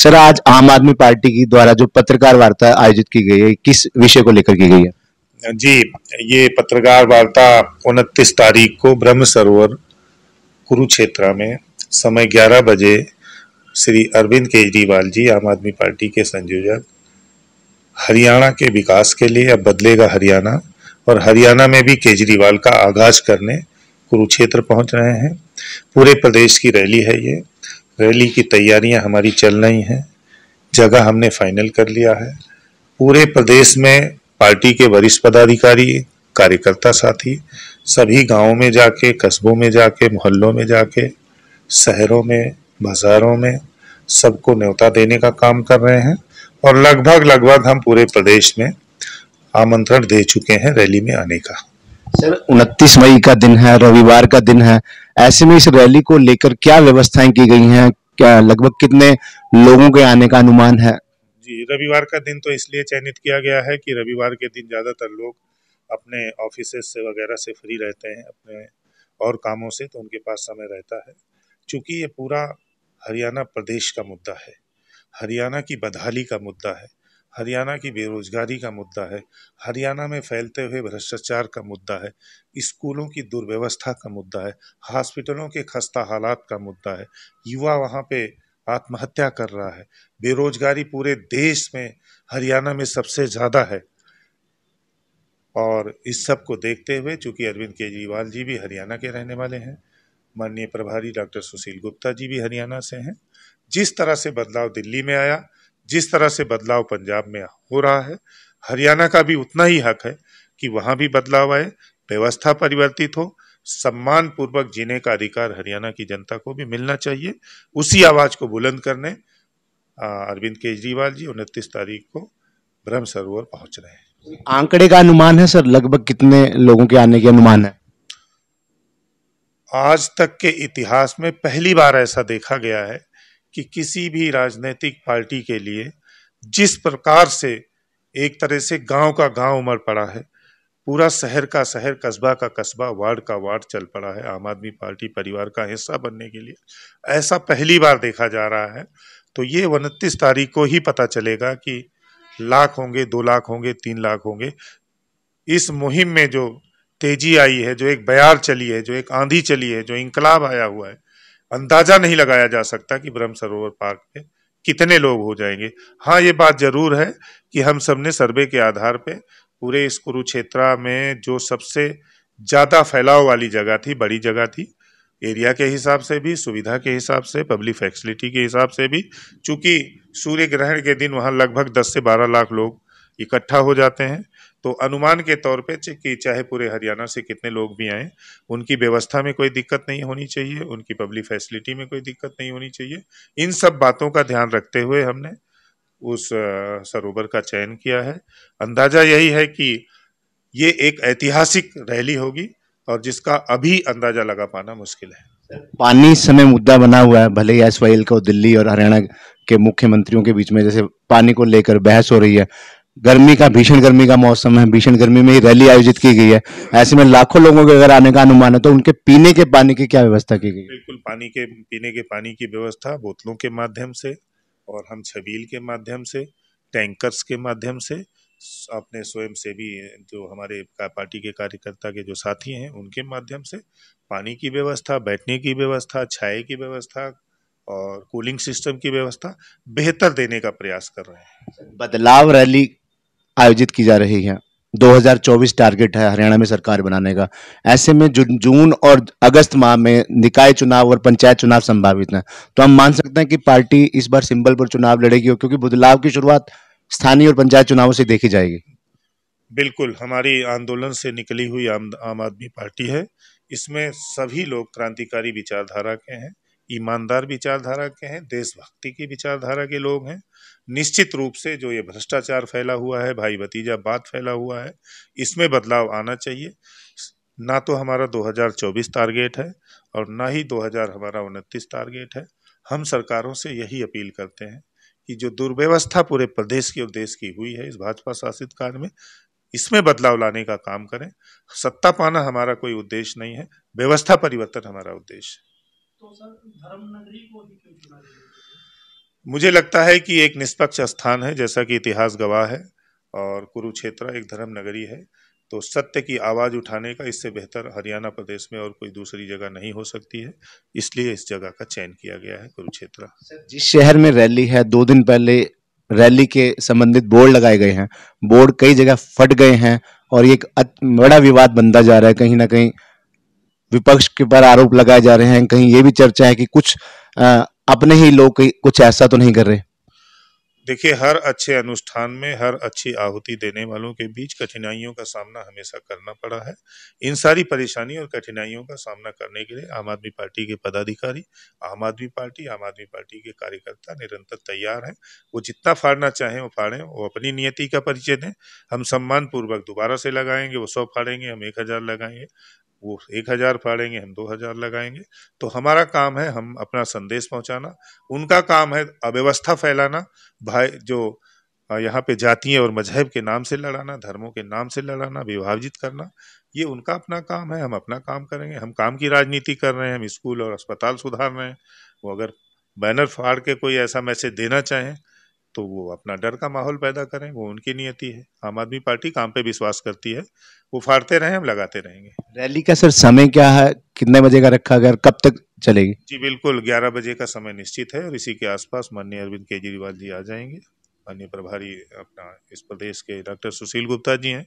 Sir आज आम आदमी पार्टी की द्वारा जो पत्रकार वार्ता आयोजित की गई है किस विषय को लेकर की गई है जी ये पत्रकार वार्ता उनतीस तारीख को ब्रह्म सरोवर कुरुक्षेत्र में समय 11 बजे श्री अरविंद केजरीवाल जी आम आदमी पार्टी के संयोजक हरियाणा के विकास के लिए अब बदलेगा हरियाणा और हरियाणा में भी केजरीवाल का आगाज करने कुरुक्षेत्र पहुंच रहे हैं पूरे प्रदेश की रैली है ये रैली की तैयारियां हमारी चल रही हैं जगह हमने फाइनल कर लिया है पूरे प्रदेश में पार्टी के वरिष्ठ पदाधिकारी कार्यकर्ता साथी सभी गांवों में जाके कस्बों में जाके मोहल्लों में जाके शहरों में बाजारों में सबको न्योता देने का काम कर रहे हैं और लगभग लगभग हम पूरे प्रदेश में आमंत्रण दे चुके हैं रैली में आने का सर उनतीस मई का दिन है रविवार का दिन है ऐसे में इस रैली को लेकर क्या व्यवस्थाएं की गई हैं क्या लगभग कितने लोगों के आने का अनुमान है जी रविवार का दिन तो इसलिए चयनित किया गया है कि रविवार के दिन ज़्यादातर लोग अपने ऑफिस से वगैरह से फ्री रहते हैं अपने और कामों से तो उनके पास समय रहता है चूँकि ये पूरा हरियाणा प्रदेश का मुद्दा है हरियाणा की बदहाली का मुद्दा है हरियाणा की बेरोजगारी का मुद्दा है हरियाणा में फैलते हुए भ्रष्टाचार का मुद्दा है स्कूलों की दुर्व्यवस्था का मुद्दा है हॉस्पिटलों के खस्ता हालात का मुद्दा है युवा वहाँ पे आत्महत्या कर रहा है बेरोजगारी पूरे देश में हरियाणा में सबसे ज़्यादा है और इस सब को देखते हुए चूँकि अरविंद केजरीवाल जी भी हरियाणा के रहने वाले हैं माननीय प्रभारी डॉक्टर सुशील गुप्ता जी भी हरियाणा से हैं जिस तरह से बदलाव दिल्ली में आया जिस तरह से बदलाव पंजाब में हो रहा है हरियाणा का भी उतना ही हक है कि वहाँ भी बदलाव आए व्यवस्था परिवर्तित हो सम्मान पूर्वक जीने का अधिकार हरियाणा की जनता को भी मिलना चाहिए उसी आवाज को बुलंद करने अरविंद केजरीवाल जी उनतीस तारीख को ब्रह्म सरोवर पहुंच रहे हैं आंकड़े का अनुमान है सर लगभग कितने लोगों के आने के अनुमान है आज तक के इतिहास में पहली बार ऐसा देखा गया है कि किसी भी राजनीतिक पार्टी के लिए जिस प्रकार से एक तरह से गांव का गांव उमड़ पड़ा है पूरा शहर का शहर कस्बा का कस्बा वार्ड का वार्ड चल पड़ा है आम आदमी पार्टी परिवार का हिस्सा बनने के लिए ऐसा पहली बार देखा जा रहा है तो ये उनतीस तारीख को ही पता चलेगा कि लाख होंगे दो लाख होंगे तीन लाख होंगे इस मुहिम में जो तेजी आई है जो एक बयार चली है जो एक आंधी चली है जो इनकलाब आया हुआ है अंदाजा नहीं लगाया जा सकता कि ब्रह्म सरोवर पार्क में कितने लोग हो जाएंगे हाँ ये बात जरूर है कि हम सब ने सर्वे के आधार पे पूरे इस कुरुक्षेत्रा में जो सबसे ज़्यादा फैलाव वाली जगह थी बड़ी जगह थी एरिया के हिसाब से भी सुविधा के हिसाब से पब्लिक फैसिलिटी के हिसाब से भी चूँकि सूर्य ग्रहण के दिन वहाँ लगभग 10 से 12 लाख लोग इकट्ठा हो जाते हैं तो अनुमान के तौर पे कि चाहे पूरे हरियाणा से कितने लोग भी आएँ उनकी व्यवस्था में कोई दिक्कत नहीं होनी चाहिए उनकी पब्लिक फैसिलिटी में कोई दिक्कत नहीं होनी चाहिए इन सब बातों का ध्यान रखते हुए हमने उस सरोवर का चयन किया है अंदाज़ा यही है कि ये एक ऐतिहासिक रैली होगी और जिसका अभी अंदाज़ा लगा पाना मुश्किल है पानी समय मुद्दा बना हुआ है भले ही एस को दिल्ली और हरियाणा के मुख्यमंत्रियों के बीच में जैसे पानी को लेकर बहस हो रही है गर्मी का भीषण गर्मी का मौसम है भीषण गर्मी में ही रैली आयोजित की गई है ऐसे में लाखों लोगों के अगर आने का अनुमान है तो उनके पीने के पानी की क्या व्यवस्था की गई बिल्कुल पानी के पीने के पानी की व्यवस्था बोतलों के माध्यम से और हम छबील के माध्यम से टैंकर्स के माध्यम से अपने स्वयं से भी जो हमारे पार्टी के कार्यकर्ता के जो साथी हैं उनके माध्यम से पानी की व्यवस्था बैठने की व्यवस्था छाए की व्यवस्था और कूलिंग सिस्टम की व्यवस्था बेहतर देने का प्रयास कर रहे हैं बदलाव रैली आयोजित की जा रही है 2024 टारगेट है हरियाणा में सरकार बनाने का ऐसे में जून और अगस्त माह में निकाय चुनाव और पंचायत चुनाव संभावित हैं तो हम मान सकते हैं कि पार्टी इस बार सिंबल पर चुनाव लड़ेगी क्योंकि बदलाव की शुरुआत स्थानीय और पंचायत चुनावों से देखी जाएगी बिल्कुल हमारी आंदोलन से निकली हुई आम आम आदमी पार्टी है इसमें सभी लोग क्रांतिकारी विचारधारा के हैं ईमानदार विचारधारा के हैं देशभक्ति की विचारधारा के लोग हैं निश्चित रूप से जो ये भ्रष्टाचार फैला हुआ है भाई भतीजा बात फैला हुआ है इसमें बदलाव आना चाहिए ना तो हमारा 2024 टारगेट है और ना ही 2000 हमारा उनतीस टारगेट है हम सरकारों से यही अपील करते हैं कि जो दुर्व्यवस्था पूरे प्रदेश की और देश की हुई है इस भाजपा शासित काल में इसमें बदलाव लाने का काम करें सत्ता पाना हमारा कोई उद्देश्य नहीं है व्यवस्था परिवर्तन हमारा उद्देश्य है तो मुझे लगता है कि एक निष्पक्ष स्थान है जैसा कि इतिहास गवाह है और कुरुक्षेत्र एक धर्म नगरी है तो सत्य की आवाज़ उठाने का इससे बेहतर हरियाणा प्रदेश में और कोई दूसरी जगह नहीं हो सकती है इसलिए इस जगह का चयन किया गया है कुरुक्षेत्र जिस शहर में रैली है दो दिन पहले रैली के संबंधित बोर्ड लगाए गए हैं बोर्ड कई जगह फट गए हैं और ये एक बड़ा विवाद बनता जा रहा है कहीं ना कहीं विपक्ष के पर आरोप लगाए जा रहे हैं कहीं ये भी चर्चा है कि कुछ अपने ही लोग कुछ ऐसा तो नहीं कर रहे देखिए हर अच्छे अनुष्ठान में हर अच्छी आहुति देने वालों के बीच कठिनाइयों का सामना हमेशा करना पड़ा है इन सारी परेशानियों और कठिनाइयों का सामना करने के लिए आम आदमी पार्टी के पदाधिकारी आम आदमी पार्टी आम आदमी पार्टी के कार्यकर्ता निरंतर तैयार हैं वो जितना फाड़ना चाहें वो फाड़ें वो अपनी नियति का परिचय दें हम सम्मानपूर्वक दोबारा से लगाएंगे वो सौ फाड़ेंगे हम एक हज़ार लगाएंगे वो एक हजार फाड़ेंगे हम दो हजार लगाएंगे तो हमारा काम है हम अपना संदेश पहुंचाना उनका काम है अव्यवस्था फैलाना भाई जो यहाँ पे जातीय और मजहब के नाम से लड़ाना धर्मों के नाम से लड़ाना विभाजित करना ये उनका अपना काम है हम अपना काम करेंगे हम काम की राजनीति कर रहे हैं हम स्कूल और अस्पताल सुधार रहे हैं वो अगर बैनर फाड़ के कोई ऐसा मैसेज देना चाहें तो वो अपना डर का माहौल पैदा करें वो उनकी नियति है आम आदमी पार्टी काम पे विश्वास करती है वो फाड़ते रहे हम लगाते रहेंगे रैली का सर समय क्या है कितने बजे का रखा गया कब तक चलेगी जी बिल्कुल ग्यारह बजे का समय निश्चित है और इसी के आसपास माननीय अरविंद केजरीवाल जी आ जाएंगे माननीय प्रभारी अपना इस प्रदेश के डॉक्टर सुशील गुप्ता जी हैं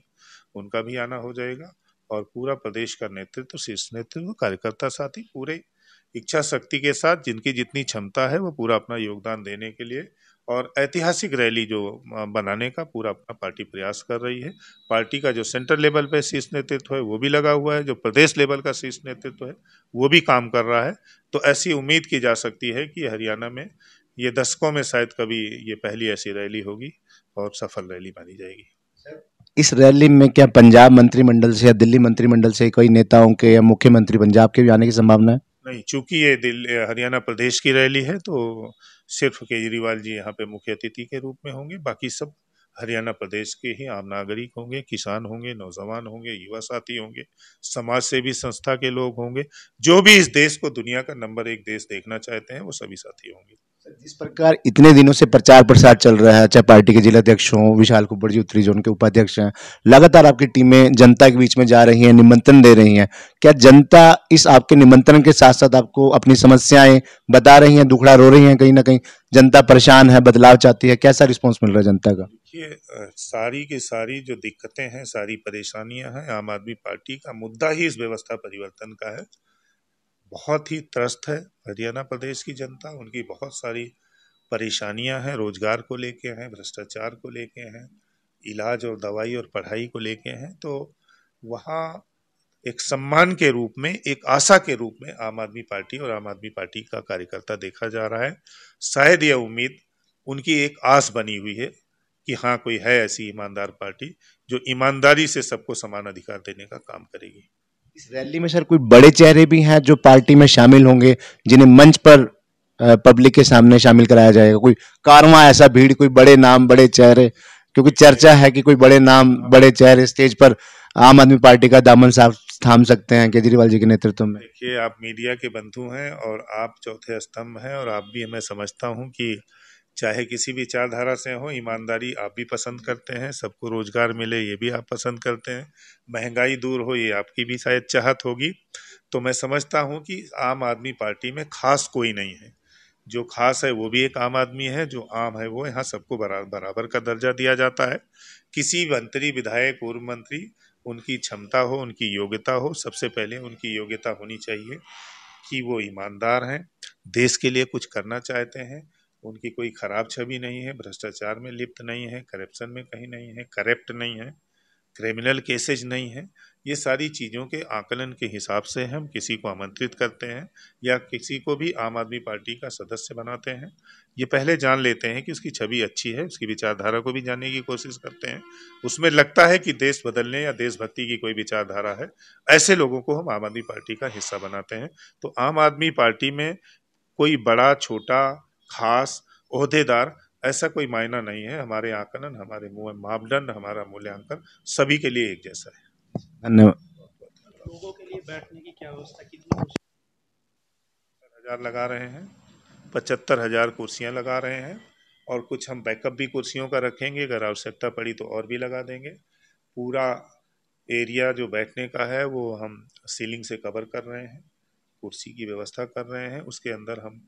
उनका भी आना हो जाएगा और पूरा प्रदेश का नेतृत्व शीर्ष नेतृत्व कार्यकर्ता साथी पूरे इच्छा शक्ति के साथ जिनकी जितनी क्षमता है वो पूरा अपना योगदान देने के लिए और ऐतिहासिक रैली जो बनाने का पूरा अपना पार्टी प्रयास कर रही है पार्टी का जो सेंटर लेवल पे शीर्ष नेतृत्व है वो भी लगा हुआ है जो प्रदेश लेवल का शीर्ष नेतृत्व है वो भी काम कर रहा है तो ऐसी उम्मीद की जा सकती है कि हरियाणा में ये दशकों में शायद कभी ये पहली ऐसी रैली होगी और सफल रैली मानी जाएगी इस रैली में क्या पंजाब मंत्रिमंडल से या दिल्ली मंत्रिमंडल से कोई नेताओं के या मुख्यमंत्री पंजाब के भी आने की संभावना है नहीं चूंकि ये हरियाणा प्रदेश की रैली है तो सिर्फ केजरीवाल जी यहाँ पे मुख्य अतिथि के रूप में होंगे बाकी सब हरियाणा प्रदेश के ही आम नागरिक होंगे किसान होंगे नौजवान होंगे युवा साथी होंगे समाज सेवी संस्था के लोग होंगे जो भी इस देश को दुनिया का नंबर एक देश देखना चाहते हैं वो सभी साथी होंगे जिस प्रकार इतने दिनों से प्रचार प्रसार चल रहा है चाहे पार्टी के जिलाध्यक्ष हों विशाल कुब्बर जी उत्तरी जोन के उपाध्यक्ष हैं लगातार आपकी टीमें जनता के बीच में जा रही हैं निमंत्रण दे रही हैं क्या जनता इस आपके निमंत्रण के साथ साथ आपको अपनी समस्याएं बता रही हैं दुखड़ा रो रही हैं कहीं ना कहीं जनता परेशान है बदलाव चाहती है कैसा रिस्पॉन्स मिल रहा है जनता का देखिए सारी की सारी जो दिक्कतें हैं सारी परेशानियां हैं आम आदमी पार्टी का मुद्दा ही इस व्यवस्था परिवर्तन का है बहुत ही त्रस्त है हरियाणा प्रदेश की जनता उनकी बहुत सारी परेशानियां हैं रोज़गार को लेके हैं भ्रष्टाचार को लेके हैं इलाज और दवाई और पढ़ाई को लेके हैं तो वहाँ एक सम्मान के रूप में एक आशा के रूप में आम आदमी पार्टी और आम आदमी पार्टी का कार्यकर्ता देखा जा रहा है शायद यह उम्मीद उनकी एक आस बनी हुई है कि हाँ कोई है ऐसी ईमानदार पार्टी जो ईमानदारी से सबको समान अधिकार देने का काम करेगी इस रैली में सर कोई बड़े चेहरे भी हैं जो पार्टी में शामिल होंगे जिन्हें मंच पर पब्लिक के सामने शामिल कराया जाएगा कोई कारवा ऐसा भीड़ कोई बड़े नाम बड़े चेहरे क्योंकि चर्चा है कि कोई बड़े नाम बड़े चेहरे स्टेज पर आम आदमी पार्टी का दामन साफ थाम सकते हैं केजरीवाल जी के नेतृत्व में देखिए आप मीडिया के बंधु हैं और आप चौथे स्तंभ हैं और आप भी मैं समझता हूं कि चाहे किसी भी विचारधारा से हो ईमानदारी आप भी पसंद करते हैं सबको रोज़गार मिले ये भी आप पसंद करते हैं महंगाई दूर हो ये आपकी भी शायद चाहत होगी तो मैं समझता हूँ कि आम आदमी पार्टी में खास कोई नहीं है जो खास है वो भी एक आम आदमी है जो आम है वो यहाँ सबको बरा, बराबर का दर्जा दिया जाता है किसी मंत्री विधायक पूर्व मंत्री उनकी क्षमता हो उनकी योग्यता हो सबसे पहले उनकी योग्यता होनी चाहिए कि वो ईमानदार हैं देश के लिए कुछ करना चाहते हैं उनकी कोई खराब छवि नहीं है भ्रष्टाचार में लिप्त नहीं है करप्शन में कहीं नहीं है करप्ट नहीं है क्रिमिनल केसेज नहीं है ये सारी चीज़ों के आकलन के हिसाब से हम किसी को आमंत्रित करते हैं या किसी को भी आम आदमी पार्टी का सदस्य बनाते हैं ये पहले जान लेते हैं कि उसकी छवि अच्छी है उसकी विचारधारा को भी जानने की कोशिश करते हैं उसमें लगता है कि देश बदलने या देशभक्ति की कोई विचारधारा है ऐसे लोगों को हम आम आदमी पार्टी का हिस्सा बनाते हैं तो आम आदमी पार्टी में कोई बड़ा छोटा खास अहदेदार ऐसा कोई मायना नहीं है हमारे आकलन हमारे मापदंड हमारा मूल्यांकन सभी के लिए एक जैसा है धन्यवाद लोगों के लिए बैठने की क्या व्यवस्था कितनी हजार लगा रहे हैं पचहत्तर हजार कुर्सियाँ लगा रहे हैं और कुछ हम बैकअप भी कुर्सियों का रखेंगे अगर आवश्यकता पड़ी तो और भी लगा देंगे पूरा एरिया जो बैठने का है वो हम सीलिंग से कवर कर रहे हैं कुर्सी की व्यवस्था कर रहे हैं उसके अंदर हम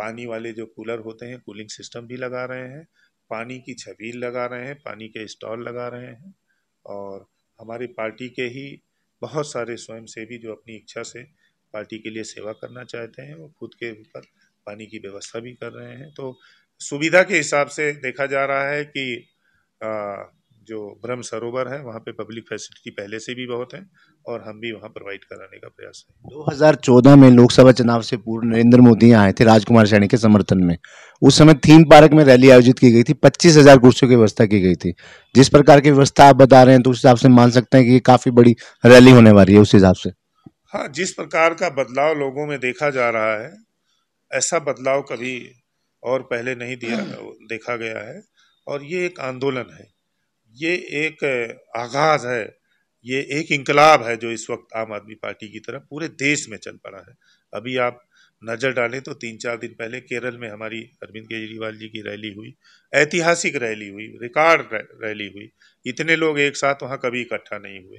पानी वाले जो कूलर होते हैं कूलिंग सिस्टम भी लगा रहे हैं पानी की छबील लगा रहे हैं पानी के स्टॉल लगा रहे हैं और हमारी पार्टी के ही बहुत सारे स्वयंसेवी जो अपनी इच्छा से पार्टी के लिए सेवा करना चाहते हैं वो खुद के ऊपर पानी की व्यवस्था भी कर रहे हैं तो सुविधा के हिसाब से देखा जा रहा है कि आ, जो ब्रह्म सरोवर है वहाँ पे पब्लिक फैसिलिटी पहले से भी बहुत है और हम भी वहाँ प्रोवाइड कराने का प्रयास है 2014 में लोकसभा चुनाव से पूर्व नरेंद्र मोदी आए थे राजकुमार सैनी के समर्थन में उस समय थीम पार्क में रैली आयोजित की गई थी पच्चीस हजार कुर्सियों की व्यवस्था की गई थी जिस प्रकार की व्यवस्था आप बता रहे हैं तो उस हिसाब से मान सकते हैं कि काफी बड़ी रैली होने वाली है उस हिसाब से हाँ जिस प्रकार का बदलाव लोगों में देखा जा रहा है ऐसा बदलाव कभी और पहले नहीं दिया हाँ। देखा गया है और ये एक आंदोलन है ये एक आगाज़ है ये एक इनकलाब है जो इस वक्त आम आदमी पार्टी की तरफ पूरे देश में चल पड़ा है अभी आप नज़र डालें तो तीन चार दिन पहले केरल में हमारी अरविंद केजरीवाल जी की रैली हुई ऐतिहासिक रैली हुई रिकॉर्ड रैली हुई इतने लोग एक साथ वहाँ कभी इकट्ठा नहीं हुए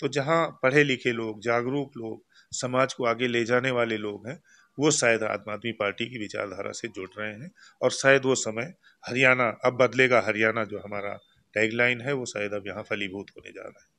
तो जहाँ पढ़े लिखे लोग जागरूक लोग समाज को आगे ले जाने वाले लोग हैं वो शायद आम आदमी पार्टी की विचारधारा से जुड़ रहे हैं और शायद वो समय हरियाणा अब बदलेगा हरियाणा जो हमारा टैगलाइन है वो शायद अब यहाँ फलीभूत होने जा रहा है